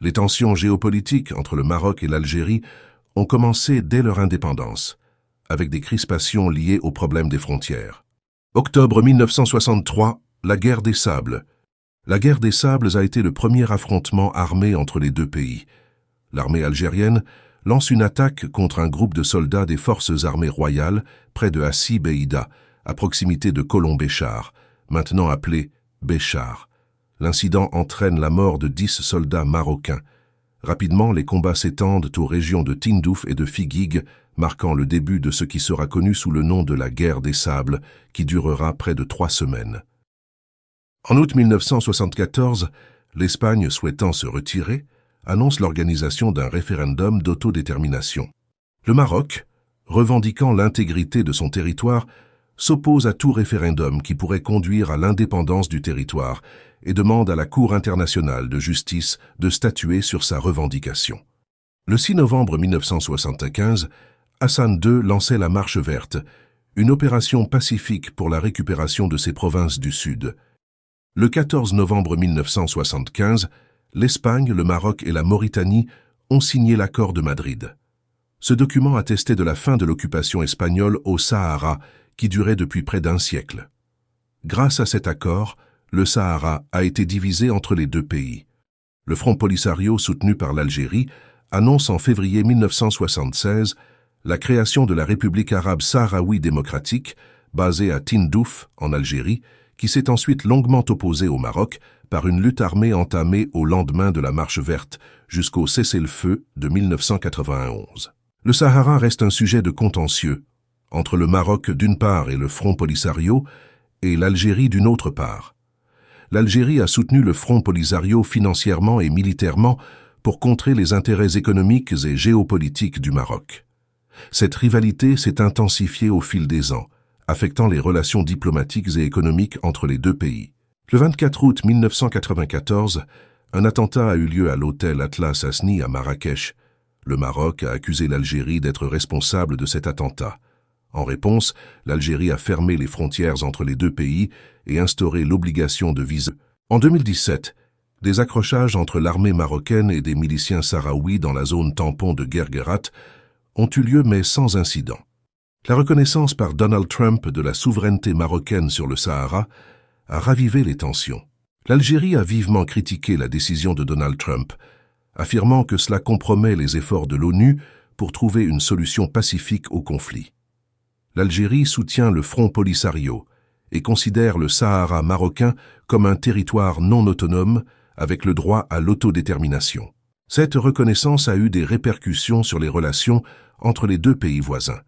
Les tensions géopolitiques entre le Maroc et l'Algérie ont commencé dès leur indépendance, avec des crispations liées au problème des frontières. Octobre 1963, la guerre des sables. La guerre des sables a été le premier affrontement armé entre les deux pays. L'armée algérienne lance une attaque contre un groupe de soldats des forces armées royales près de Assi Beida, à proximité de Colomb-Béchar, maintenant appelé Béchar. L'incident entraîne la mort de dix soldats marocains. Rapidement, les combats s'étendent aux régions de Tindouf et de Figuig, marquant le début de ce qui sera connu sous le nom de la guerre des sables, qui durera près de trois semaines. En août 1974, l'Espagne souhaitant se retirer, annonce l'organisation d'un référendum d'autodétermination. Le Maroc, revendiquant l'intégrité de son territoire, s'oppose à tout référendum qui pourrait conduire à l'indépendance du territoire et demande à la Cour internationale de justice de statuer sur sa revendication. Le 6 novembre 1975, Hassan II lançait la Marche verte, une opération pacifique pour la récupération de ses provinces du Sud. Le 14 novembre 1975, l'Espagne, le Maroc et la Mauritanie ont signé l'accord de Madrid. Ce document attestait de la fin de l'occupation espagnole au Sahara qui durait depuis près d'un siècle. Grâce à cet accord, le Sahara a été divisé entre les deux pays. Le Front Polisario soutenu par l'Algérie annonce en février 1976 la création de la République arabe sahraoui démocratique, basée à Tindouf, en Algérie, qui s'est ensuite longuement opposée au Maroc par une lutte armée entamée au lendemain de la Marche verte jusqu'au cessez-le-feu de 1991. Le Sahara reste un sujet de contentieux entre le Maroc d'une part et le Front Polisario, et l'Algérie d'une autre part. L'Algérie a soutenu le Front Polisario financièrement et militairement pour contrer les intérêts économiques et géopolitiques du Maroc. Cette rivalité s'est intensifiée au fil des ans, affectant les relations diplomatiques et économiques entre les deux pays. Le 24 août 1994, un attentat a eu lieu à l'hôtel Atlas Asni à Marrakech. Le Maroc a accusé l'Algérie d'être responsable de cet attentat. En réponse, l'Algérie a fermé les frontières entre les deux pays et instauré l'obligation de visa. En 2017, des accrochages entre l'armée marocaine et des miliciens sahraouis dans la zone tampon de Gergerat ont eu lieu mais sans incident. La reconnaissance par Donald Trump de la souveraineté marocaine sur le Sahara a ravivé les tensions. L'Algérie a vivement critiqué la décision de Donald Trump, affirmant que cela compromet les efforts de l'ONU pour trouver une solution pacifique au conflit l'Algérie soutient le Front Polisario et considère le Sahara marocain comme un territoire non autonome avec le droit à l'autodétermination. Cette reconnaissance a eu des répercussions sur les relations entre les deux pays voisins.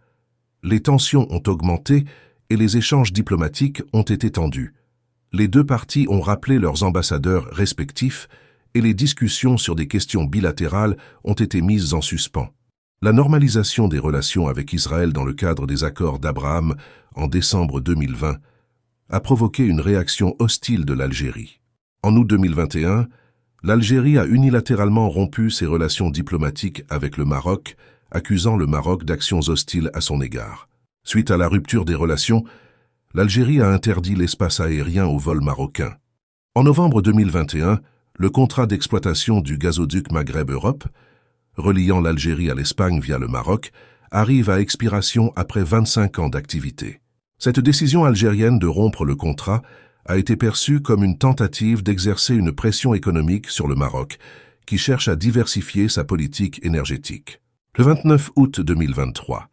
Les tensions ont augmenté et les échanges diplomatiques ont été tendus. Les deux parties ont rappelé leurs ambassadeurs respectifs et les discussions sur des questions bilatérales ont été mises en suspens. La normalisation des relations avec Israël dans le cadre des accords d'Abraham en décembre 2020 a provoqué une réaction hostile de l'Algérie. En août 2021, l'Algérie a unilatéralement rompu ses relations diplomatiques avec le Maroc, accusant le Maroc d'actions hostiles à son égard. Suite à la rupture des relations, l'Algérie a interdit l'espace aérien aux vols marocains. En novembre 2021, le contrat d'exploitation du gazoduc Maghreb-Europe reliant l'Algérie à l'Espagne via le Maroc, arrive à expiration après 25 ans d'activité. Cette décision algérienne de rompre le contrat a été perçue comme une tentative d'exercer une pression économique sur le Maroc, qui cherche à diversifier sa politique énergétique. Le 29 août 2023,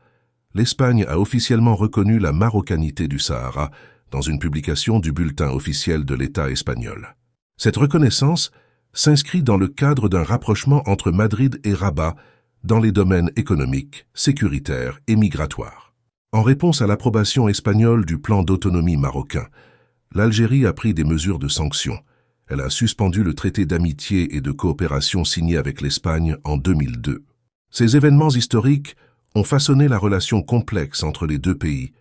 l'Espagne a officiellement reconnu la marocanité du Sahara dans une publication du bulletin officiel de l'État espagnol. Cette reconnaissance s'inscrit dans le cadre d'un rapprochement entre Madrid et Rabat dans les domaines économiques, sécuritaires et migratoires. En réponse à l'approbation espagnole du plan d'autonomie marocain, l'Algérie a pris des mesures de sanctions. Elle a suspendu le traité d'amitié et de coopération signé avec l'Espagne en 2002. Ces événements historiques ont façonné la relation complexe entre les deux pays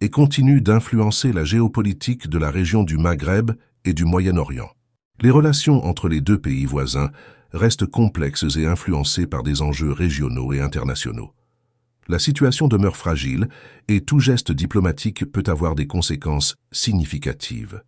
et continuent d'influencer la géopolitique de la région du Maghreb et du Moyen-Orient les relations entre les deux pays voisins restent complexes et influencées par des enjeux régionaux et internationaux. La situation demeure fragile et tout geste diplomatique peut avoir des conséquences significatives.